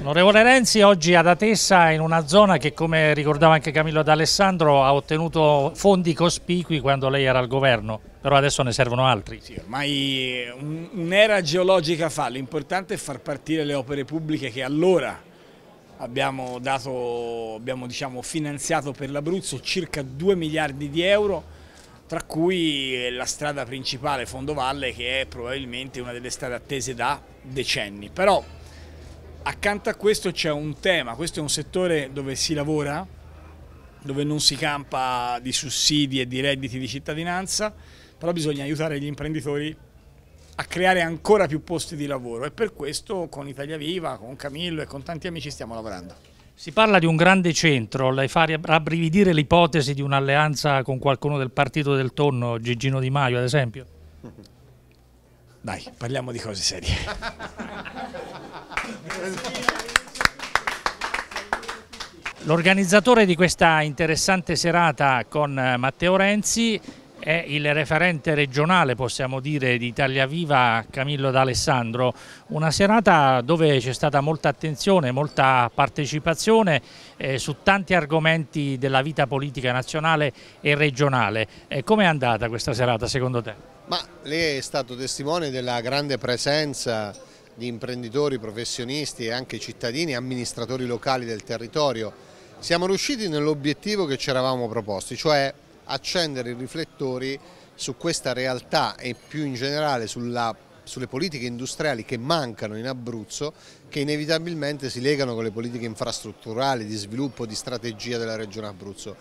Onorevole Renzi oggi ad Atessa in una zona che come ricordava anche Camillo D'Alessandro ha ottenuto fondi cospicui quando lei era al governo, però adesso ne servono altri. Sì, ormai un'era geologica fa, l'importante è far partire le opere pubbliche che allora abbiamo, dato, abbiamo diciamo, finanziato per l'Abruzzo circa 2 miliardi di euro tra cui eh, la strada principale Fondovalle che è probabilmente una delle strade attese da decenni. Però accanto a questo c'è un tema, questo è un settore dove si lavora, dove non si campa di sussidi e di redditi di cittadinanza, però bisogna aiutare gli imprenditori a creare ancora più posti di lavoro e per questo con Italia Viva, con Camillo e con tanti amici stiamo lavorando. Si parla di un grande centro, lei fa rabbrividire l'ipotesi di un'alleanza con qualcuno del partito del tonno, Gigino Di Maio ad esempio? Dai, parliamo di cose serie. L'organizzatore di questa interessante serata con eh, Matteo Renzi è il referente regionale, possiamo dire, di Italia Viva, Camillo D'Alessandro. Una serata dove c'è stata molta attenzione, molta partecipazione eh, su tanti argomenti della vita politica nazionale e regionale. Eh, Come è andata questa serata secondo te? Ma lei è stato testimone della grande presenza di imprenditori, professionisti e anche cittadini e amministratori locali del territorio. Siamo riusciti nell'obiettivo che ci eravamo proposti, cioè accendere i riflettori su questa realtà e più in generale sulla, sulle politiche industriali che mancano in Abruzzo che inevitabilmente si legano con le politiche infrastrutturali, di sviluppo, di strategia della regione Abruzzo.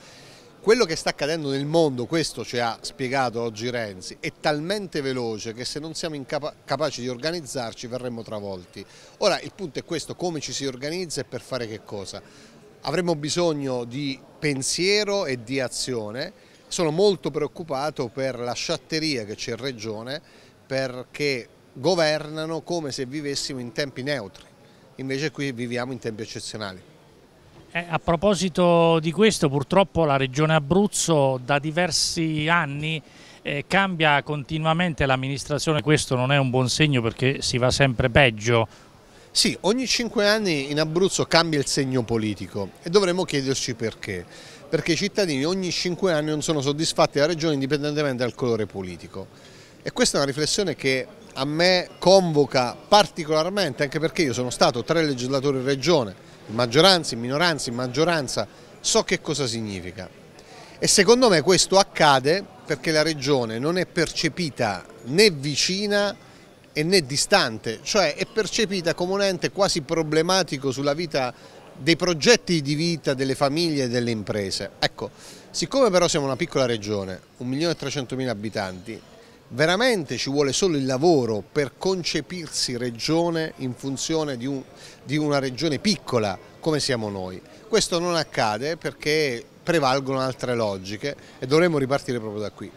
Quello che sta accadendo nel mondo, questo ci ha spiegato oggi Renzi, è talmente veloce che se non siamo capaci di organizzarci verremmo travolti. Ora il punto è questo, come ci si organizza e per fare che cosa? Avremo bisogno di pensiero e di azione sono molto preoccupato per la sciatteria che c'è in Regione perché governano come se vivessimo in tempi neutri, invece qui viviamo in tempi eccezionali. Eh, a proposito di questo, purtroppo la Regione Abruzzo da diversi anni eh, cambia continuamente l'amministrazione, questo non è un buon segno perché si va sempre peggio. Sì, ogni cinque anni in Abruzzo cambia il segno politico e dovremmo chiederci perché perché i cittadini ogni cinque anni non sono soddisfatti della regione indipendentemente dal colore politico. E questa è una riflessione che a me convoca particolarmente, anche perché io sono stato tre legislatori in regione, in maggioranza, in minoranza, in maggioranza, so che cosa significa. E secondo me questo accade perché la regione non è percepita né vicina né distante, cioè è percepita come un ente quasi problematico sulla vita dei progetti di vita delle famiglie e delle imprese. Ecco, siccome però siamo una piccola regione, 1.300.000 abitanti, veramente ci vuole solo il lavoro per concepirsi regione in funzione di, un, di una regione piccola come siamo noi. Questo non accade perché prevalgono altre logiche e dovremmo ripartire proprio da qui.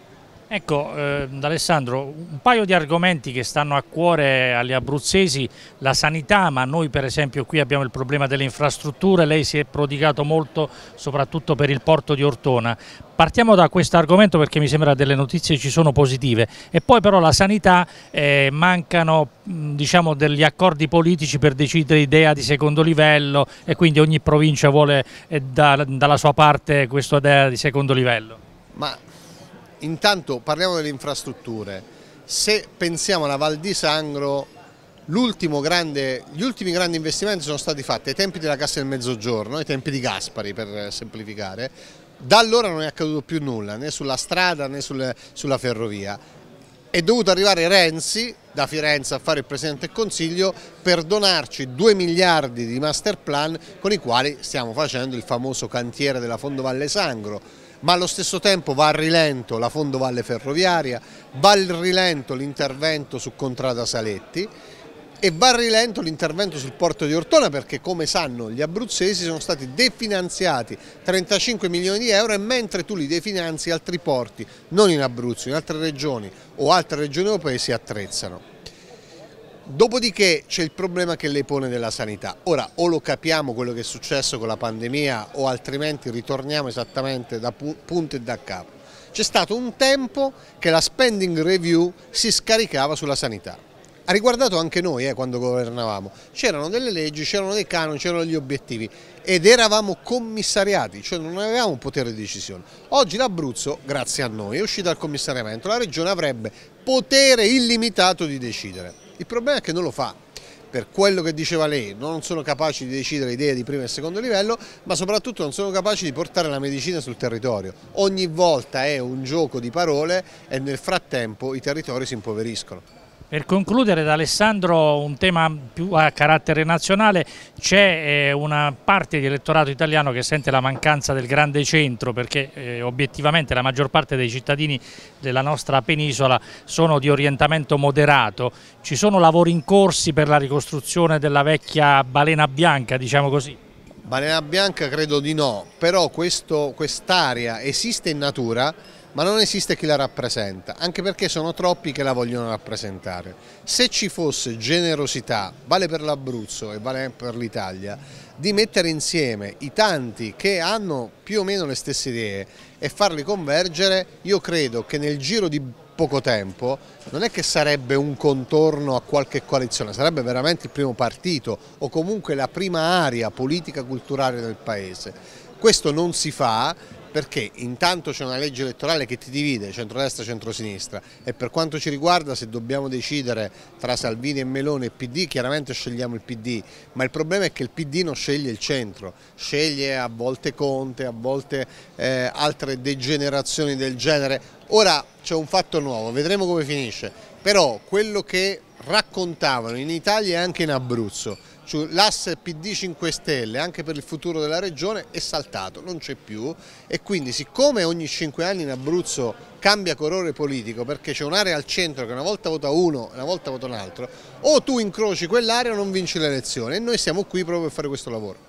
Ecco, eh, Alessandro, un paio di argomenti che stanno a cuore agli abruzzesi, la sanità, ma noi per esempio qui abbiamo il problema delle infrastrutture, lei si è prodigato molto soprattutto per il porto di Ortona. Partiamo da questo argomento perché mi sembra delle notizie ci sono positive e poi però la sanità eh, mancano diciamo, degli accordi politici per decidere idea di secondo livello e quindi ogni provincia vuole eh, da, dalla sua parte questa idea di secondo livello. Ma Intanto parliamo delle infrastrutture. Se pensiamo alla Val di Sangro, grande, gli ultimi grandi investimenti sono stati fatti ai tempi della Cassa del Mezzogiorno, ai tempi di Gaspari per semplificare. Da allora non è accaduto più nulla, né sulla strada né sul, sulla ferrovia. È dovuto arrivare Renzi da Firenze a fare il Presidente del Consiglio per donarci 2 miliardi di master plan con i quali stiamo facendo il famoso cantiere della Fondo Valle Sangro ma allo stesso tempo va a rilento la fondovalle ferroviaria, va a rilento l'intervento su Contrada Saletti e va a rilento l'intervento sul porto di Ortona perché come sanno gli abruzzesi sono stati definanziati 35 milioni di euro e mentre tu li definanzi altri porti, non in Abruzzo, in altre regioni o altre regioni europee si attrezzano. Dopodiché c'è il problema che lei pone della sanità. Ora o lo capiamo quello che è successo con la pandemia o altrimenti ritorniamo esattamente da pu punto e da capo. C'è stato un tempo che la spending review si scaricava sulla sanità. Ha riguardato anche noi eh, quando governavamo. C'erano delle leggi, c'erano dei canoni, c'erano degli obiettivi ed eravamo commissariati, cioè non avevamo potere di decisione. Oggi l'Abruzzo, grazie a noi, è uscito dal commissariamento. La regione avrebbe potere illimitato di decidere. Il problema è che non lo fa, per quello che diceva lei, non sono capaci di decidere idee di primo e secondo livello, ma soprattutto non sono capaci di portare la medicina sul territorio. Ogni volta è un gioco di parole e nel frattempo i territori si impoveriscono. Per concludere, da Alessandro, un tema più a carattere nazionale, c'è eh, una parte di elettorato italiano che sente la mancanza del grande centro perché eh, obiettivamente la maggior parte dei cittadini della nostra penisola sono di orientamento moderato. Ci sono lavori in corsi per la ricostruzione della vecchia balena bianca, diciamo così? Balena bianca credo di no, però quest'area esiste in natura ma non esiste chi la rappresenta, anche perché sono troppi che la vogliono rappresentare. Se ci fosse generosità, vale per l'Abruzzo e vale per l'Italia, di mettere insieme i tanti che hanno più o meno le stesse idee e farli convergere, io credo che nel giro di poco tempo non è che sarebbe un contorno a qualche coalizione, sarebbe veramente il primo partito o comunque la prima area politica culturale del Paese. Questo non si fa perché intanto c'è una legge elettorale che ti divide centrodestra e centrosinistra e per quanto ci riguarda se dobbiamo decidere tra Salvini e Meloni e PD chiaramente scegliamo il PD, ma il problema è che il PD non sceglie il centro, sceglie a volte Conte, a volte eh, altre degenerazioni del genere. Ora c'è un fatto nuovo, vedremo come finisce, però quello che raccontavano in Italia e anche in Abruzzo l'asse PD 5 Stelle anche per il futuro della regione è saltato, non c'è più e quindi siccome ogni 5 anni in Abruzzo cambia colore politico perché c'è un'area al centro che una volta vota uno e una volta vota un altro o tu incroci quell'area o non vinci l'elezione e noi siamo qui proprio per fare questo lavoro.